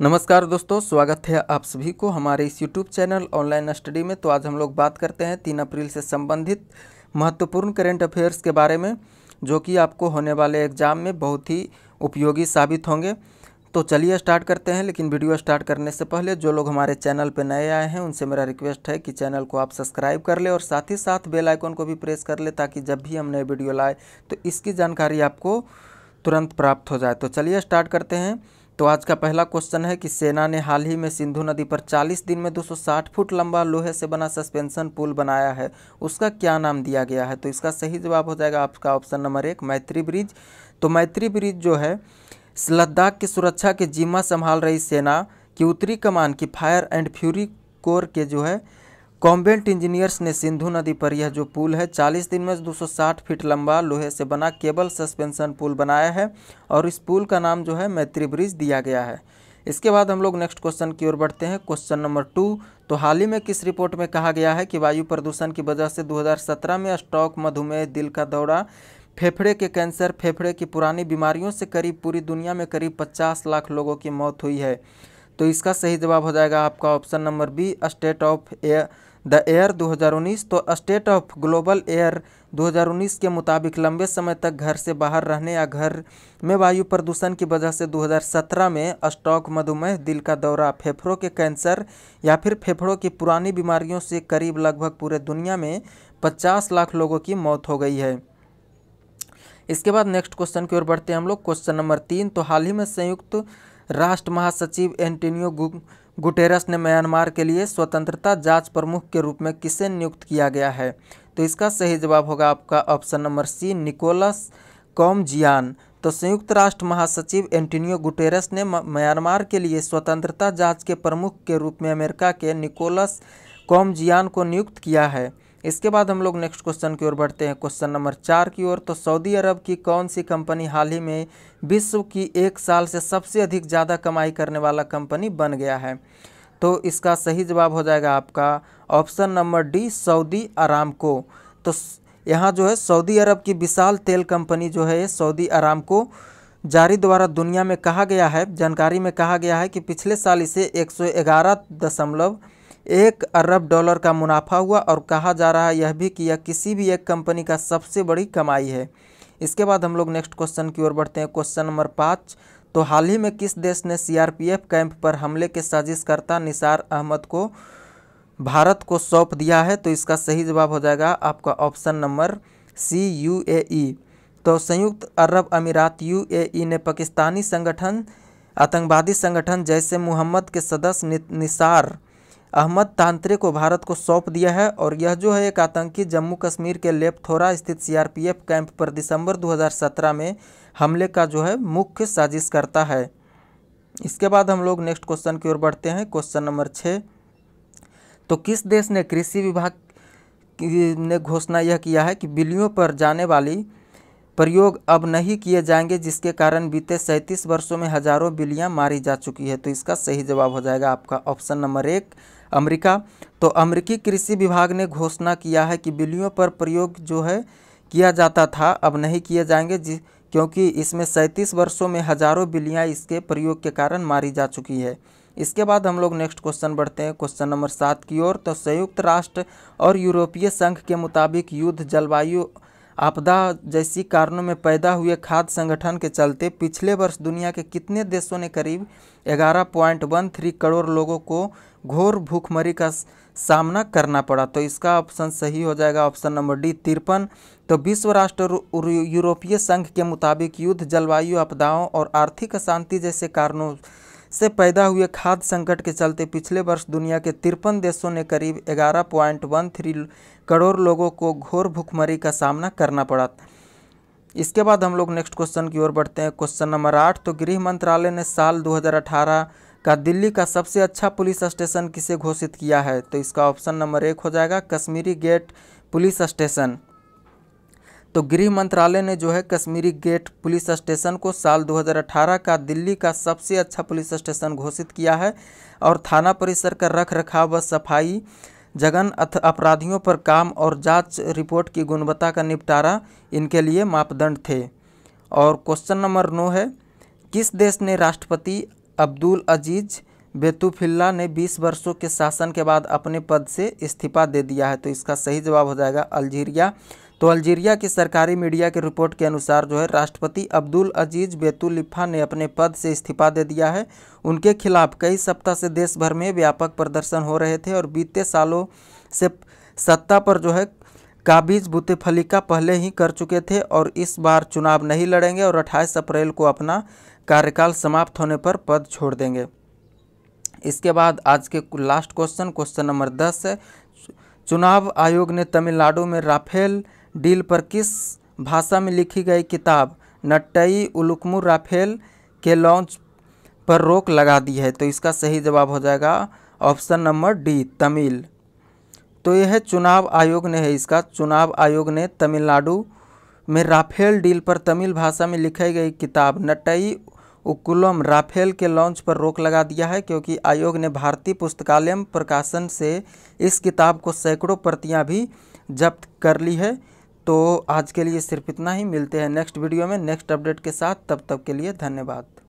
नमस्कार दोस्तों स्वागत है आप सभी को हमारे इस यूट्यूब चैनल ऑनलाइन स्टडी में तो आज हम लोग बात करते हैं तीन अप्रैल से संबंधित महत्वपूर्ण करेंट अफेयर्स के बारे में जो कि आपको होने वाले एग्जाम में बहुत ही उपयोगी साबित होंगे तो चलिए स्टार्ट करते हैं लेकिन वीडियो स्टार्ट करने से पहले जो लोग हमारे चैनल पर नए आए हैं उनसे मेरा रिक्वेस्ट है कि चैनल को आप सब्सक्राइब कर लें और साथ ही साथ बेल आइकॉन को भी प्रेस कर ले ताकि जब भी हम नए वीडियो लाए तो इसकी जानकारी आपको तुरंत प्राप्त हो जाए तो चलिए स्टार्ट करते हैं तो आज का पहला क्वेश्चन है कि सेना ने हाल ही में सिंधु नदी पर 40 दिन में 260 फुट लंबा लोहे से बना सस्पेंशन पुल बनाया है उसका क्या नाम दिया गया है तो इसका सही जवाब हो जाएगा आपका ऑप्शन नंबर एक मैत्री ब्रिज तो मैत्री ब्रिज जो है लद्दाख की सुरक्षा के जिम्मा संभाल रही सेना की उत्तरी कमान की फायर एंड फ्यूरी कोर के जो है कॉम्बेंट इंजीनियर्स ने सिंधु नदी पर यह जो पुल है 40 दिन में 260 फीट लंबा लोहे से बना केबल सस्पेंशन पुल बनाया है और इस पुल का नाम जो है मैत्री ब्रिज दिया गया है इसके बाद हम लोग नेक्स्ट क्वेश्चन की ओर बढ़ते हैं क्वेश्चन नंबर टू तो हाल ही में किस रिपोर्ट में कहा गया है कि वायु प्रदूषण की वजह से 2017 में स्टॉक मधुमेह दिल का दौरा फेफड़े के कैंसर फेफड़े की पुरानी बीमारियों से करीब पूरी दुनिया में करीब 50 लाख लोगों की मौत हुई है तो इसका सही जवाब हो जाएगा आपका option number B state of air the air 2019 तो स्टेट ऑफ ग्लोबल एयर 2019 के मुताबिक लंबे समय तक घर से बाहर रहने या घर में वायु प्रदूषण की वजह से 2017 में स्टॉक मधुमेह दिल का दौरा फेफड़ों के कैंसर या फिर फेफड़ों की पुरानी बीमारियों से करीब लगभग पूरे दुनिया में 50 लाख लोगों की मौत हो गई है इसके बाद नेक्स्ट क्वेश्चन की ओर बढ़ते हैं हम लोग क्वेश्चन नंबर तीन तो हाल ही में संयुक्त राष्ट्र महासचिव एंटोनियो गुटेरस ने म्यांमार के लिए स्वतंत्रता जांच प्रमुख के रूप में किसे नियुक्त किया गया है तो इसका सही जवाब होगा आपका option number C Nicholas Kumjian तो संयुक्त राष्ट्र महासचिव एंटोनियो गुटेरस ने म्यांमार के लिए स्वतंत्रता जांच के प्रमुख के रूप में अमेरिका के निकोलस कॉमजियान को नियुक्त किया है इसके बाद हम लोग नेक्स्ट क्वेश्चन की ओर बढ़ते हैं क्वेश्चन नंबर चार की ओर तो सऊदी अरब की कौन सी कंपनी हाल ही में विश्व की एक साल से सबसे अधिक ज़्यादा कमाई करने वाला कंपनी बन गया है तो इसका सही जवाब हो जाएगा आपका ऑप्शन नंबर डी सऊदी आराम को तो यहाँ जो है सऊदी अरब की विशाल तेल कंपनी जो है सऊदी आराम को जारी द्वारा दुनिया में कहा गया है जानकारी में कहा गया है कि पिछले साल इसे एक सौ ग्यारह दशमलव एक अरब डॉलर का मुनाफा हुआ और कहा जा रहा है यह भी कि यह किसी भी एक कंपनी का सबसे बड़ी कमाई है इसके बाद हम लोग नेक्स्ट क्वेश्चन की ओर बढ़ते हैं क्वेश्चन नंबर पाँच तो हाल ही में किस देश ने सीआरपीएफ कैंप पर हमले के साजिशकर्ता निसार अहमद को भारत को सौंप दिया है तो इसका सही जवाब हो जाएगा आपका option number C U A E तो संयुक्त अरब अमीरात यू ए ई ने पाकिस्तानी संगठन आतंकवादी संगठन जैसे मोहम्मद के सदस्य निसार अहमद तांत्रे को भारत को सौंप दिया है और यह जो है एक आतंकी जम्मू कश्मीर के लेपथोरा स्थित सीआरपीएफ कैंप पर दिसंबर 2017 में हमले का जो है मुख्य साजिश करता है इसके बाद हम लोग नेक्स्ट क्वेश्चन की ओर बढ़ते हैं क्वेश्चन नंबर छः तो किस देश ने कृषि विभाग ने घोषणा यह किया है कि बिल्लियों पर जाने वाली प्रयोग अब नहीं किए जाएंगे जिसके कारण बीते सैंतीस वर्षों में हज़ारों बिलियाँ मारी जा चुकी है तो इसका सही जवाब हो जाएगा आपका ऑप्शन नंबर एक अमेरिका तो अमेरिकी कृषि विभाग ने घोषणा किया है कि बिल्लियों पर प्रयोग जो है किया जाता था अब नहीं किए जाएंगे जि क्योंकि इसमें सैंतीस वर्षों में हज़ारों बिल्लियाँ इसके प्रयोग के कारण मारी जा चुकी है इसके बाद हम लोग नेक्स्ट क्वेश्चन बढ़ते हैं क्वेश्चन नंबर सात की ओर तो संयुक्त राष्ट्र और यूरोपीय संघ के मुताबिक युद्ध जलवायु आपदा जैसी कारणों में पैदा हुए खाद्य संगठन के चलते पिछले वर्ष दुनिया के कितने देशों ने करीब 11.13 करोड़ लोगों को घोर भूखमरी का सामना करना पड़ा तो इसका ऑप्शन सही हो जाएगा ऑप्शन नंबर डी तिरपन तो विश्व राष्ट्र यूरोपीय संघ के मुताबिक युद्ध जलवायु आपदाओं और आर्थिक अशांति जैसे कारणों से पैदा हुए खाद्य संकट के चलते पिछले वर्ष दुनिया के तिरपन देशों ने करीब 11.13 करोड़ लोगों को घोर भुखमरी का सामना करना पड़ा इसके बाद हम लोग नेक्स्ट क्वेश्चन की ओर बढ़ते हैं क्वेश्चन नंबर आठ तो गृह मंत्रालय ने साल 2018 का दिल्ली का सबसे अच्छा पुलिस स्टेशन किसे घोषित किया है तो इसका ऑप्शन नंबर एक हो जाएगा कश्मीरी गेट पुलिस स्टेशन तो गृह मंत्रालय ने जो है कश्मीरी गेट पुलिस स्टेशन को साल 2018 का दिल्ली का सबसे अच्छा पुलिस स्टेशन घोषित किया है और थाना परिसर का रख रखाव व सफाई जगन अपराधियों पर काम और जांच रिपोर्ट की गुणवत्ता का निपटारा इनके लिए मापदंड थे और क्वेश्चन नंबर नौ है किस देश ने राष्ट्रपति अब्दुल अजीज़ बेतुफिल्ला ने 20 वर्षों के शासन के बाद अपने पद से इस्तीफा दे दिया है तो इसका सही जवाब हो जाएगा अल्जीरिया तो अल्जीरिया की सरकारी मीडिया की रिपोर्ट के अनुसार जो है राष्ट्रपति अब्दुल अजीज बेतुलिफा ने अपने पद से इस्तीफा दे दिया है उनके खिलाफ कई सप्ताह से देश भर में व्यापक प्रदर्शन हो रहे थे और बीते सालों से सत्ता पर जो है काबिज बुतेफलिका पहले ही कर चुके थे और इस बार चुनाव नहीं लड़ेंगे और 28 अप्रैल को अपना कार्यकाल समाप्त होने पर पद छोड़ देंगे इसके बाद आज के लास्ट क्वेश्चन क्वेश्चन नंबर दस है चुनाव आयोग ने तमिलनाडु में राफेल डील पर किस भाषा में लिखी गई किताब नट्टई उलुकमु राफेल के लॉन्च पर रोक लगा दी है तो इसका सही जवाब हो जाएगा ऑप्शन नंबर डी तमिल तो यह चुनाव आयोग ने है इसका चुनाव आयोग ने तमिलनाडु में राफेल डील पर तमिल भाषा में लिखाई गई किताब नटई उकुलम राफेल के लॉन्च पर रोक लगा दिया है क्योंकि आयोग ने भारतीय पुस्तकालय प्रकाशन से इस किताब को सैकड़ों प्रतियां भी जब्त कर ली है तो आज के लिए सिर्फ इतना ही मिलते हैं नेक्स्ट वीडियो में नेक्स्ट अपडेट के साथ तब तक के लिए धन्यवाद